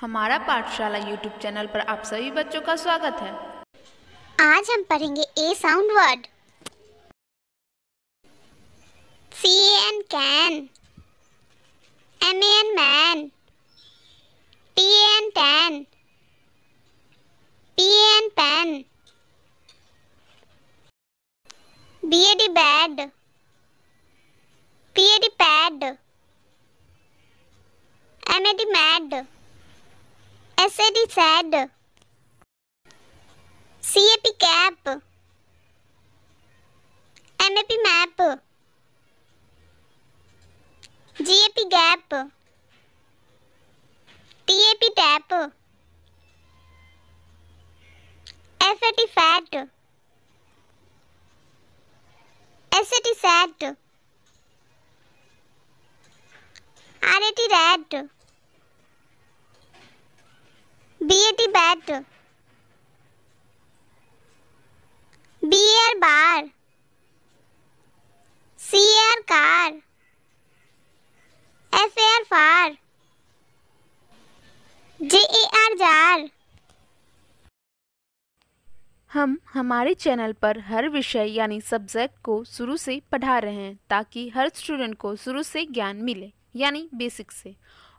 हमारा Pathshala YouTube channel पर आप सभी बच्चों का स्वागत है आज हम पढ़ेंगे a sound word C an can M an man T an tan P an pan B ad bad P ad pad terceirizado. Cia picapo. Mepimapo. Dia pigapo. Tia pitapo. Efetifato. Essa é é de certo. bat beer bar cr car far far jar jar हम हमारे channel पर हर विषय यानी subject को शुरू से पढ़ा रहे हैं ताकि हर स्टूडेंट को शुरू से ज्ञान मिले यानी बेसिक से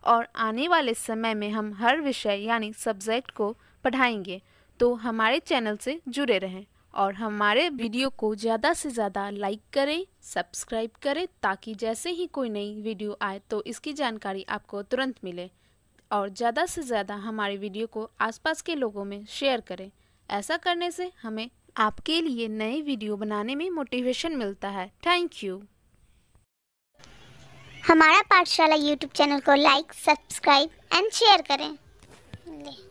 और आने वाले समय में हम हर विषय यानी सब्जेक्ट को पढ़ाएंगे तो हमारे चैनल से जुड़े रहें और हमारे वीडियो को ज़्यादा से ज़्यादा लाइक करें सब्सक्राइब करें ताकि जैसे ही कोई नई वीडियो आए तो इसकी जानकारी आपको तुरंत मिले और ज़्यादा से ज़्यादा हमारे वीडियो को आसपास के लोगों में शेयर करें ऐसा करने से हमें आपके लिए नए वीडियो बनाने में मोटिवेशन मिलता है थैंक यू हमारा पाठशाला यूट्यूब चैनल को लाइक सब्सक्राइब एंड शेयर करें